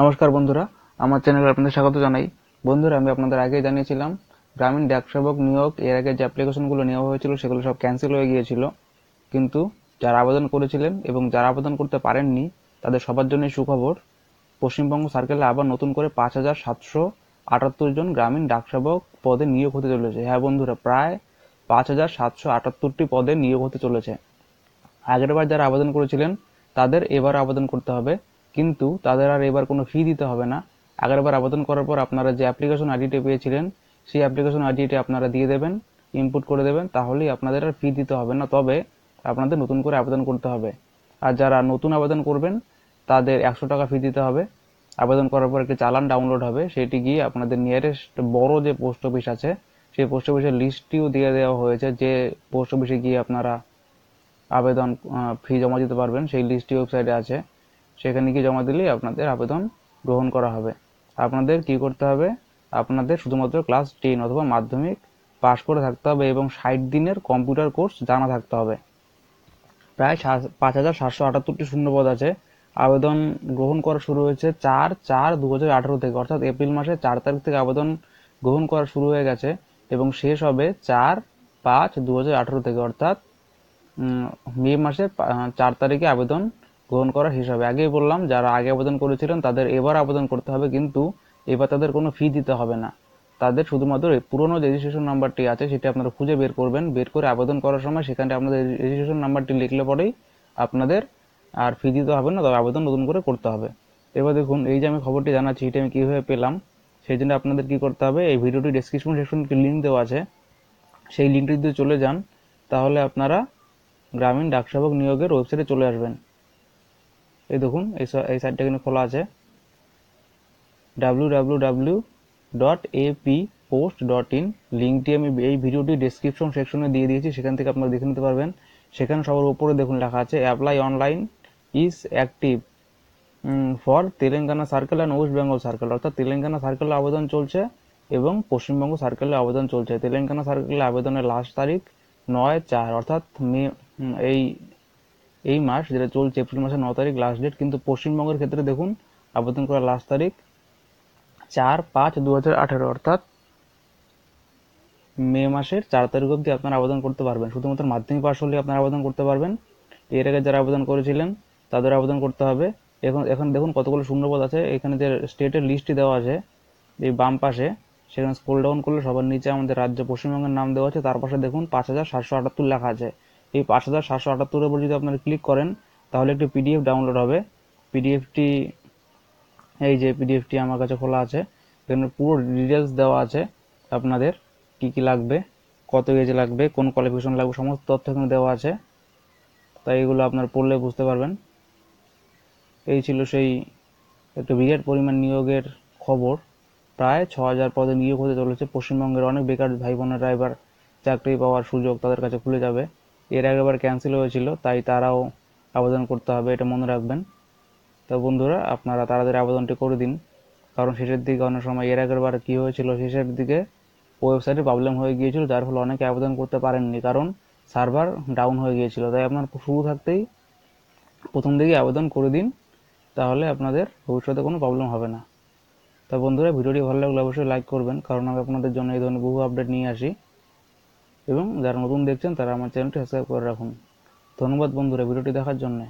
নমস্কার বন্ধুরা আমার চ্যানেলে আপনাদের স্বাগত জানাই বন্ধুরা আমি আপনাদের আগেই জানিয়েছিলাম গ্রামীণ ডাকসেবক নিয়োগ এর আগে যে অ্যাপ্লিকেশনগুলো নেওয়া হয়েছিল সেগুলো সব ক্যান্সেল হয়ে গিয়েছিল কিন্তু যারা আবেদন করেছিলেন এবং যারা আবেদন করতে পারেননি তাদের সবার জন্যই সুখবর পশ্চিমবঙ্গ সার্কেলে আবার নতুন করে পাঁচ হাজার সাতশো আটাত্তর জন গ্রামীণ ডাকসেবক পদে নিয়োগ হতে চলেছে হ্যাঁ বন্ধুরা প্রায় পাঁচ হাজার সাতশো আটাত্তরটি পদে নিয়োগ হতে চলেছে আগেরবার যারা আবেদন করেছিলেন তাদের এবার আবেদন করতে হবে কিন্তু তাদের আর এবার কোনো ফি দিতে হবে না আগেরবার আবেদন করার পর আপনারা যে অ্যাপ্লিকেশন আইডিটি পেয়েছিলেন সেই অ্যাপ্লিকেশন আইডিটি আপনারা দিয়ে দেবেন ইনপুট করে দেবেন তাহলেই আপনাদের আর ফি দিতে হবে না তবে আপনাদের নতুন করে আবেদন করতে হবে আর যারা নতুন আবেদন করবেন তাদের একশো টাকা ফি দিতে হবে আবেদন করার পর একটি চালান ডাউনলোড হবে সেটি গিয়ে আপনাদের নিয়ারেস্ট বড় যে পোস্ট অফিস আছে সেই পোস্ট অফিসের লিস্টটিও দিয়ে দেওয়া হয়েছে যে পোস্ট অফিসে গিয়ে আপনারা আবেদন ফি জমা দিতে পারবেন সেই লিস্টটি ওয়েবসাইটে আছে সেখানে গিয়ে জমা দিলেই আপনাদের আবেদন গ্রহণ করা হবে আপনাদের কি করতে হবে আপনাদের শুধুমাত্র ক্লাস টেন অথবা মাধ্যমিক পাস করে থাকতে হবে এবং ষাট দিনের কম্পিউটার কোর্স জানা থাকতে হবে প্রায় পাঁচ হাজার সাতশো আটাত্তরটি শূন্যপদ আছে আবেদন গ্রহণ করা শুরু হয়েছে চার চার দু হাজার আঠারো থেকে অর্থাৎ এপ্রিল মাসে চার তারিখ থেকে আবেদন গ্রহণ করা শুরু হয়ে গেছে এবং শেষ হবে চার পাঁচ দু হাজার আঠারো থেকে অর্থাৎ মে মাসের চার তারিখে আবেদন গ্রহণ করার হিসাবে আগেই বললাম যারা আগে আবেদন করেছিলেন তাদের এবার আবেদন করতে হবে কিন্তু এবার তাদের কোনো ফি দিতে হবে না তাদের শুধুমাত্র পুরনো রেজিস্ট্রেশন নাম্বারটি আছে সেটি আপনারা খুঁজে বের করবেন বের করে আবেদন করার সময় সেখানে আপনাদের রেজিস্ট্রেশন নাম্বারটি লিখলে পরেই আপনাদের আর ফি দিতে হবে না তবে আবেদন নতুন করে করতে হবে এবার দেখুন এই যে আমি খবরটি জানাচ্ছি এটা আমি কীভাবে পেলাম সেই জন্য আপনাদের কী করতে হবে এই ভিডিওটি ডিসক্রিপশন সেকশন লিঙ্ক দেওয়া আছে সেই লিঙ্কটি যদি চলে যান তাহলে আপনারা গ্রামীণ ডাকসেবক নিয়োগের ওয়েবসাইটে চলে আসবেন এই দেখুন এই এই সাইটটা কিন্তু খোলা আছে W W W dot A P post dot in লিঙ্কটি আমি এই ভিডিওটি ডিসক্রিপশন সেকশনে দিয়ে দিয়েছি সেখান থেকে আপনারা দেখে নিতে পারবেন সেখানে সবার উপরে দেখুন লেখা আছে apply online is active for Telangana circle and West Bengal circle অর্থাৎ তেলেঙ্গানা সার্কেলে আবেদন চলছে এবং পশ্চিমবঙ্গ সার্কেলে আবেদন চলছে তেলেঙ্গানা সার্কেলে আবেদনের লাস্ট তারিখ নয় চার অর্থাৎ মে এই এই মাস যেটা চলছে এপ্রিল মাসের ন তারিখ লাস্ট ডেট কিন্তু পশ্চিমবঙ্গের ক্ষেত্রে দেখুন আবেদন করার লাস্ট তারিখ চার পাঁচ দু হাজার আঠেরো অর্থাৎ মে মাসের চার তারিখ অবধি আপনারা আবেদন করতে পারবেন শুধুমাত্র মাধ্যমিক পাশ হলে আপনারা আবেদন করতে পারবেন এর আগে যারা আবেদন করেছিলেন তাদের আবেদন করতে হবে এখন এখন দেখুন কতগুলো শূন্যপদ আছে এখানে যে স্টেটের লিস্টটি দেওয়া আছে এই বাম পাশে সেখানে স্ক্রল ডাউন করলে সবার নিচে আমাদের রাজ্য পশ্চিমবঙ্গের নাম দেওয়া আছে তার পাশে দেখুন পাঁচ হাজার সাতশো আটাত্তর লেখা আছে এই পাঁচ হাজার সাতশো আটাত্তরের উপর যদি আপনারা ক্লিক করেন তাহলে একটি পিডিএফ ডাউনলোড হবে পিডিএফটি এই যে পিডিএফটি আমার কাছে খোলা আছে এখানে পুরো ডিটেলস দেওয়া আছে আপনাদের কি কি লাগবে কত কেজি লাগবে কোন কোয়ালিফিকেশন লাগবে সমস্ত তথ্য এখানে দেওয়া আছে তাই এগুলো আপনার পড়লে বুঝতে পারবেন এই ছিল সেই একটু বিরাট পরিমাণ নিয়োগের খবর প্রায় ছ হাজার পদে নিয়োগ হতে চলেছে পশ্চিমবঙ্গের অনেক বেকার ভাই বোনেরা এবার চাকরি পাওয়ার সুযোগ তাদের কাছে খুলে যাবে এর আগেবার ক্যান্সেল হয়েছিল তাই তারাও আবেদন করতে হবে এটা মনে রাখবেন তো বন্ধুরা আপনারা তাড়াতাড়ি আবেদনটি করে দিন কারণ শেষের দিকে অনেক সময় এর আগের বার কী হয়েছিল শেষের দিকে ওয়েবসাইটে প্রবলেম হয়ে গিয়েছিল যার ফলে অনেকে আবেদন করতে পারেননি কারণ সার্ভার ডাউন হয়ে গিয়েছিল তাই আপনার শুরু থাকতেই প্রথম দিকে আবেদন করে দিন তাহলে আপনাদের ভবিষ্যতে কোনো প্রবলেম হবে না তা বন্ধুরা ভিডিওটি ভালো লাগলে অবশ্যই লাইক করবেন কারণ আমি আপনাদের জন্য এই ধরনের বহু আপডেট নিয়ে আসি এবং যারা নতুন দেখছেন তারা আমার চ্যানেলটি সাবস্ক্রাইব করে রাখুন ধন্যবাদ বন্ধুরা ভিডিওটি দেখার জন্যে